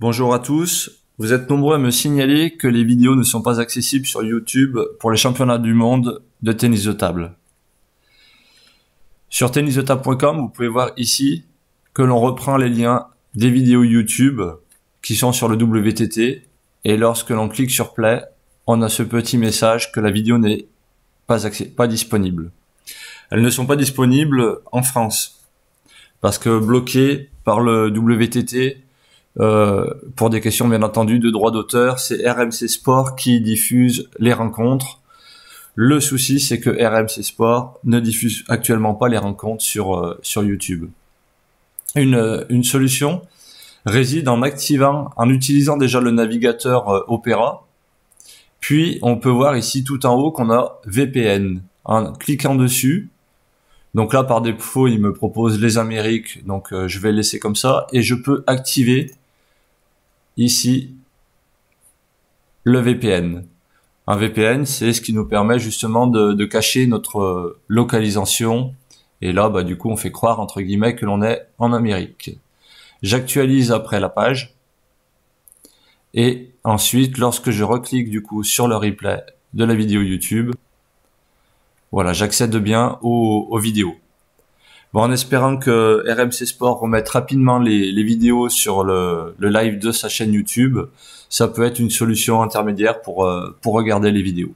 Bonjour à tous. Vous êtes nombreux à me signaler que les vidéos ne sont pas accessibles sur YouTube pour les championnats du monde de tennis de table. Sur tennisdetable.com, vous pouvez voir ici que l'on reprend les liens des vidéos YouTube qui sont sur le WTT et lorsque l'on clique sur play, on a ce petit message que la vidéo n'est pas, pas disponible. Elles ne sont pas disponibles en France parce que bloquées par le WTT euh, pour des questions bien entendu de droit d'auteur, c'est RMC Sport qui diffuse les rencontres. Le souci, c'est que RMC Sport ne diffuse actuellement pas les rencontres sur, euh, sur YouTube. Une, euh, une solution réside en activant, en utilisant déjà le navigateur Opera, puis on peut voir ici tout en haut qu'on a VPN. En cliquant dessus, donc là par défaut il me propose les Amériques, donc je vais laisser comme ça, et je peux activer Ici, le VPN. Un VPN, c'est ce qui nous permet justement de, cacher notre euh, localisation. Et là, bah, du coup, on fait croire, entre guillemets, que l'on est en Amérique. J'actualise après la page. Et ensuite, lorsque je reclique du coup sur le replay de la vidéo YouTube, voilà, j'accède bien aux vidéos en espérant que RMC Sport remette rapidement les, vidéos sur le, live de sa chaîne YouTube, ça peut être une solution intermédiaire pour, euh, pour regarder les vidéos.